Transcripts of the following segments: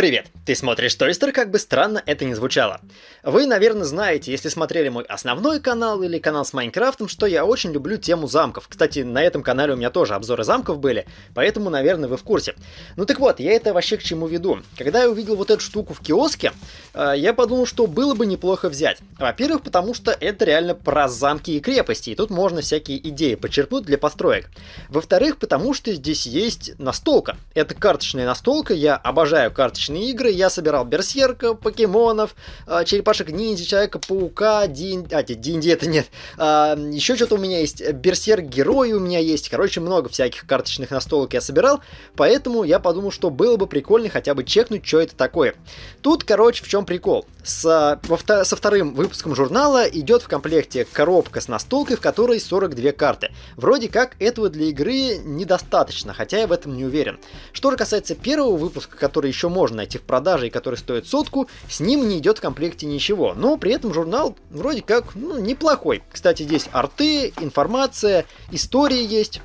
Привет! Ты смотришь Тойстер, как бы странно это ни звучало. Вы, наверное, знаете, если смотрели мой основной канал или канал с Майнкрафтом, что я очень люблю тему замков. Кстати, на этом канале у меня тоже обзоры замков были, поэтому, наверное, вы в курсе. Ну так вот, я это вообще к чему веду. Когда я увидел вот эту штуку в киоске, э, я подумал, что было бы неплохо взять. Во-первых, потому что это реально про замки и крепости, и тут можно всякие идеи подчеркнуть для построек. Во-вторых, потому что здесь есть настолка. Это карточная настолка, я обожаю карточные карточные игры. Я собирал Берсерка, Покемонов, а, Черепашек Ниндзя, Человека-паука, Динди... А, Динди это нет. А, еще что-то у меня есть. Берсерк Герой у меня есть. Короче, много всяких карточных настолок я собирал. Поэтому я подумал, что было бы прикольно хотя бы чекнуть, что это такое. Тут, короче, в чем прикол. С, во, со вторым выпуском журнала идет в комплекте коробка с настолкой, в которой 42 карты. Вроде как этого для игры недостаточно, хотя я в этом не уверен. Что же касается первого выпуска, который еще можно на этих продаже и который стоит сотку, с ним не идет в комплекте ничего. Но при этом журнал вроде как ну, неплохой. Кстати, здесь арты, информация, истории есть.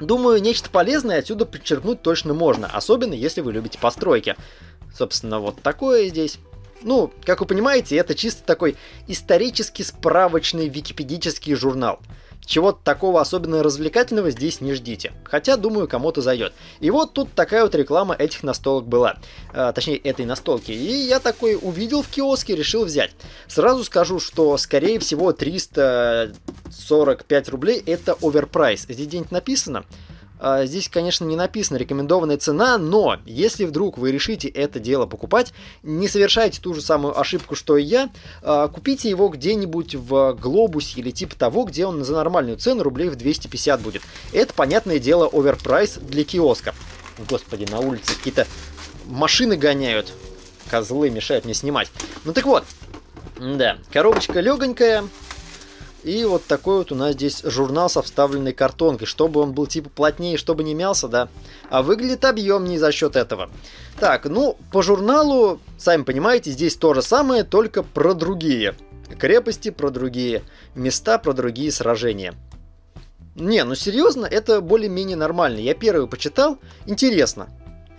Думаю, нечто полезное отсюда подчеркнуть точно можно, особенно если вы любите постройки. Собственно, вот такое здесь. Ну, как вы понимаете, это чисто такой исторический справочный википедический журнал. Чего-то такого особенно развлекательного здесь не ждите. Хотя, думаю, кому-то зайдет. И вот тут такая вот реклама этих настолок была. А, точнее, этой настолки. И я такой увидел в киоске, решил взять. Сразу скажу, что, скорее всего, 345 рублей это оверпрайс. Здесь где-нибудь написано? А, здесь, конечно, не написана рекомендованная цена, но если вдруг вы решите это дело покупать, не совершайте ту же самую ошибку, что и я. А, купите его где-нибудь в Глобусе или типа того, где он за нормальную цену рублей в 250 будет. Это, понятное дело, оверпрайс для киоска. Господи, на улице какие-то машины гоняют. Козлы мешают мне снимать. Ну так вот, да, коробочка легонькая, и вот такой вот у нас здесь журнал со вставленной картонкой, чтобы он был типа плотнее, чтобы не мялся, да. А выглядит объемнее за счет этого. Так, ну, по журналу, сами понимаете, здесь то же самое, только про другие крепости, про другие места, про другие сражения. Не, ну серьезно, это более-менее нормально. Я первый почитал, интересно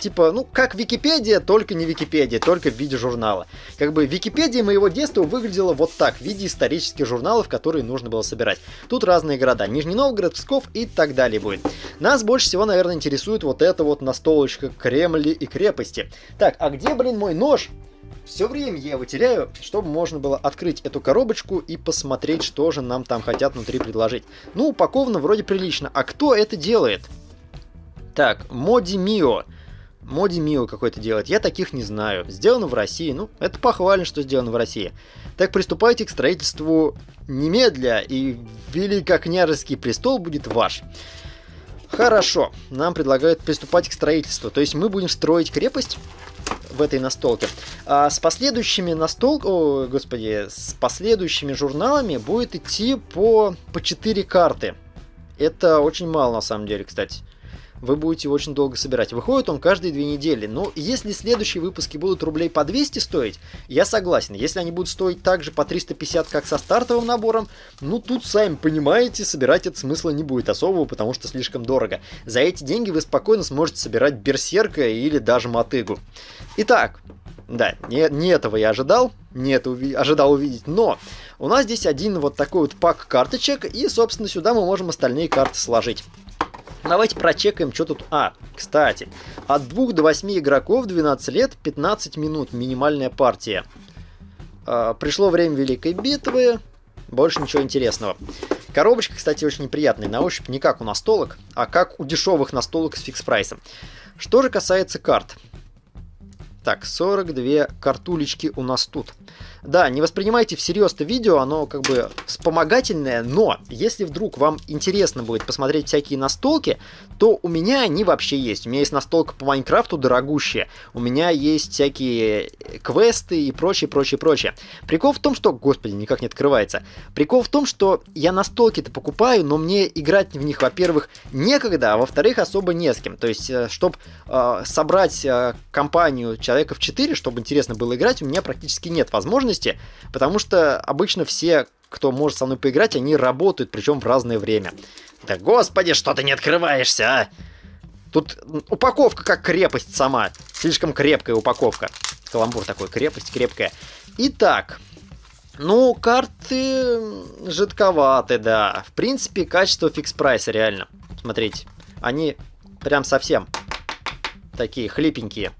типа, ну, как Википедия, только не Википедия, только в виде журнала. Как бы Википедия моего детства выглядела вот так, в виде исторических журналов, которые нужно было собирать. Тут разные города, Нижний Новгород, Псков и так далее будет. Нас больше всего, наверное, интересует вот это вот настолочка Кремли и крепости. Так, а где, блин, мой нож? Все время я его теряю, чтобы можно было открыть эту коробочку и посмотреть, что же нам там хотят внутри предложить. Ну, упаковано вроде прилично. А кто это делает? Так, Моди Мио моде Мио какой-то делать, я таких не знаю. Сделано в России, ну, это похвально, что сделано в России. Так приступайте к строительству немедля, и великокняжеский престол будет ваш. Хорошо, нам предлагают приступать к строительству. То есть мы будем строить крепость в этой настолке. А с последующими настолк... О, господи, с последующими журналами будет идти по, по 4 карты. Это очень мало на самом деле, кстати вы будете его очень долго собирать. Выходит он каждые две недели. Но если следующие выпуски будут рублей по 200 стоить, я согласен. Если они будут стоить так же по 350, как со стартовым набором, ну тут, сами понимаете, собирать это смысла не будет особого, потому что слишком дорого. За эти деньги вы спокойно сможете собирать Берсерка или даже Мотыгу. Итак, да, не, не этого я ожидал, не это уви- ожидал увидеть, но у нас здесь один вот такой вот пак карточек, и, собственно, сюда мы можем остальные карты сложить. Давайте прочекаем, что тут... А, кстати, от 2 до 8 игроков 12 лет 15 минут минимальная партия. А, пришло время Великой Битвы, больше ничего интересного. Коробочка, кстати, очень неприятная на ощупь, не как у настолок, а как у дешевых настолок с фикс-прайсом. Что же касается карт. Так, 42 картулечки у нас тут. Да, не воспринимайте всерьез это видео, оно как бы вспомогательное, но если вдруг вам интересно будет посмотреть всякие настолки, то у меня они вообще есть. У меня есть настолка по Майнкрафту дорогущая, у меня есть всякие э, квесты и прочее, прочее, прочее. Прикол в том, что... Господи, никак не открывается. Прикол в том, что я настолки-то покупаю, но мне играть в них, во-первых, некогда, а во-вторых, особо не с кем. То есть, э, чтобы э, собрать э, компанию человека в 4, чтобы интересно было играть, у меня практически нет возможности сложности, потому что обычно все, кто может со мной поиграть, они работают, причем в разное время. Да господи, что ты не открываешься, а? Тут упаковка как крепость сама. Слишком крепкая упаковка. Каламбур такой, крепость крепкая. Итак, ну, карты жидковаты, да. В принципе, качество фикс-прайса реально. Смотрите, они прям совсем такие хлипенькие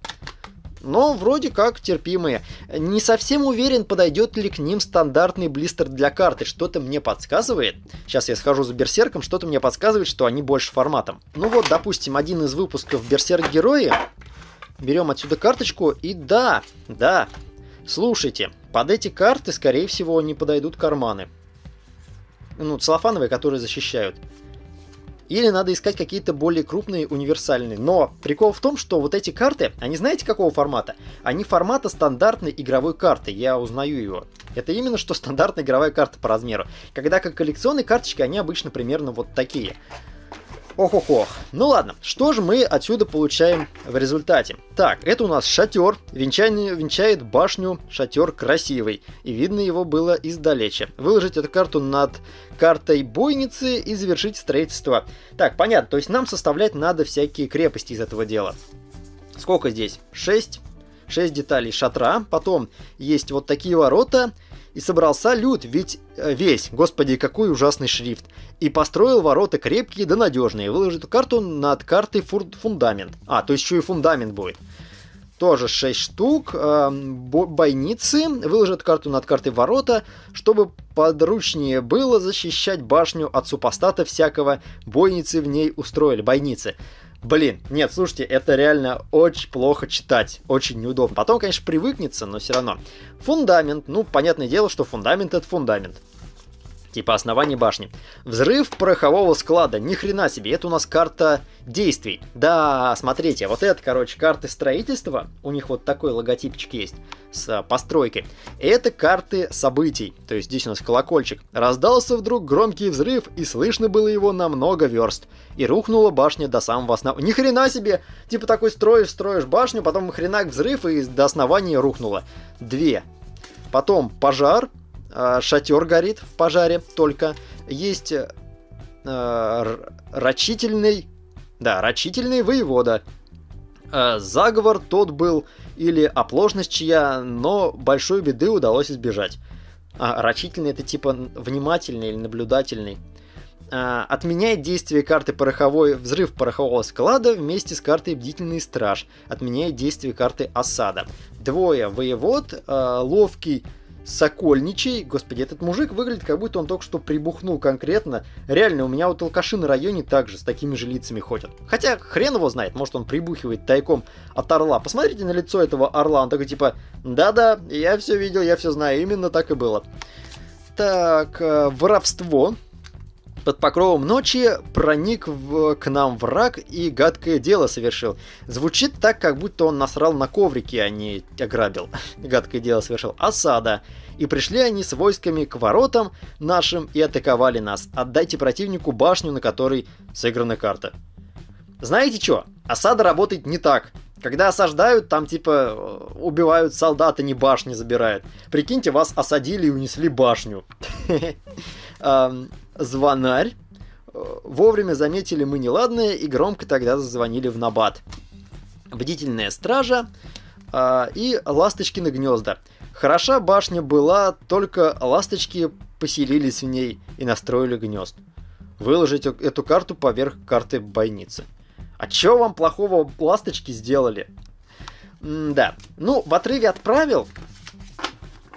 но вроде как терпимые. Не совсем уверен, подойдет ли к ним стандартный блистер для карты. Что-то мне подсказывает. Сейчас я схожу за Берсерком, что-то мне подсказывает, что они больше форматом. Ну вот, допустим, один из выпусков Берсерк Герои. Берем отсюда карточку, и да, да, слушайте, под эти карты, скорее всего, не подойдут карманы. Ну, целлофановые, которые защищают. Или надо искать какие-то более крупные, универсальные. Но прикол в том, что вот эти карты, они знаете какого формата? Они формата стандартной игровой карты, я узнаю его. Это именно что стандартная игровая карта по размеру. Когда как коллекционные карточки, они обычно примерно вот такие ох ох Ну ладно, что же мы отсюда получаем в результате? Так, это у нас шатер. Венчание, венчает башню шатер красивый. И видно его было издалече. Выложить эту карту над картой бойницы и завершить строительство. Так, понятно. То есть нам составлять надо всякие крепости из этого дела. Сколько здесь? 6. 6 деталей шатра. Потом есть вот такие ворота и собрался Люд, ведь э, весь, господи, какой ужасный шрифт. И построил ворота крепкие да надежные. Выложит карту над картой фур- фундамент. А, то есть еще и фундамент будет. Тоже 6 штук. Э, бойницы. Выложит карту над картой ворота, чтобы подручнее было защищать башню от супостата всякого. Бойницы в ней устроили. Бойницы. Блин, нет, слушайте, это реально очень плохо читать, очень неудобно. Потом, конечно, привыкнется, но все равно. Фундамент, ну, понятное дело, что фундамент это фундамент типа основание башни. Взрыв порохового склада, ни хрена себе, это у нас карта действий. Да, смотрите, вот это, короче, карты строительства, у них вот такой логотипчик есть с а, постройкой. Это карты событий, то есть здесь у нас колокольчик. Раздался вдруг громкий взрыв, и слышно было его на много верст. И рухнула башня до самого основания. Ни хрена себе! Типа такой строишь, строишь башню, потом хренак взрыв, и до основания рухнула. Две. Потом пожар, а, шатер горит в пожаре только. Есть э, рачительный, да, рачительный воевода. Э, заговор тот был или оплошность чья, но большой беды удалось избежать. А, рачительный это типа внимательный или наблюдательный. А, отменяет действие карты пороховой взрыв порохового склада вместе с картой бдительный страж. Отменяет действие карты осада. Двое воевод, а, ловкий Сокольничий. Господи, этот мужик выглядит, как будто он только что прибухнул конкретно. Реально, у меня вот алкаши на районе также с такими же лицами ходят. Хотя, хрен его знает, может он прибухивает тайком от орла. Посмотрите на лицо этого орла, он такой типа, да-да, я все видел, я все знаю, именно так и было. Так, э, воровство. Под покровом ночи проник в, к нам враг и гадкое дело совершил. Звучит так, как будто он насрал на коврике, а не ограбил. Гадкое дело совершил. Осада. И пришли они с войсками к воротам нашим и атаковали нас. Отдайте противнику башню, на которой сыграна карта. Знаете что? Осада работает не так. Когда осаждают, там типа э, убивают солдаты, а не башни забирают. Прикиньте, вас осадили и унесли башню. звонарь. Э, вовремя заметили мы неладное и громко тогда зазвонили в набат. Бдительная стража э, и ласточкины гнезда. Хороша башня была, только ласточки поселились в ней и настроили гнезд. Выложить эту карту поверх карты бойницы. А чё вам плохого ласточки сделали? М да. Ну, в отрыве отправил,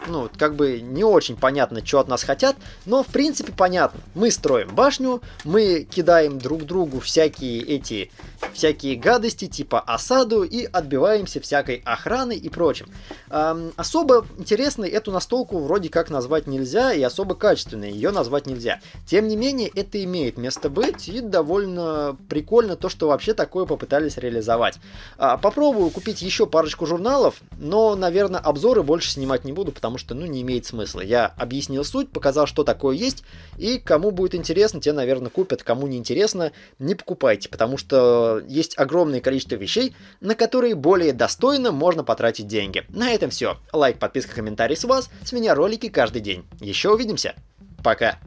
ну, как бы не очень понятно, что от нас хотят, но в принципе понятно. Мы строим башню, мы кидаем друг другу всякие эти, всякие гадости типа осаду и отбиваемся всякой охраны и прочим. Эм, особо интересной эту настолку вроде как назвать нельзя и особо качественной ее назвать нельзя. Тем не менее, это имеет место быть и довольно прикольно то, что вообще такое попытались реализовать. Э, попробую купить еще парочку журналов, но, наверное, обзоры больше снимать не буду, потому потому что, ну, не имеет смысла. Я объяснил суть, показал, что такое есть, и кому будет интересно, те, наверное, купят, кому не интересно, не покупайте, потому что есть огромное количество вещей, на которые более достойно можно потратить деньги. На этом все. Лайк, подписка, комментарий с вас. С меня ролики каждый день. Еще увидимся. Пока.